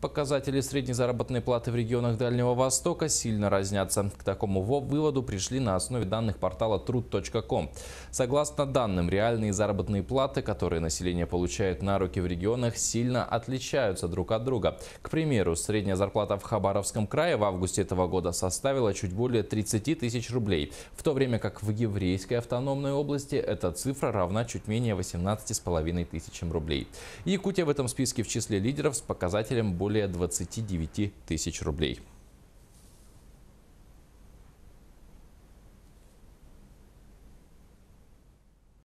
Показатели средней заработной платы в регионах Дальнего Востока сильно разнятся. К такому выводу пришли на основе данных портала труд.ком. Согласно данным, реальные заработные платы, которые население получает на руки в регионах, сильно отличаются друг от друга. К примеру, средняя зарплата в Хабаровском крае в августе этого года составила чуть более 30 тысяч рублей, в то время как в Еврейской автономной области эта цифра равна чуть менее 18,5 тысячам рублей. Якутия в этом списке в числе лидеров с показателем более более 29 тысяч рублей.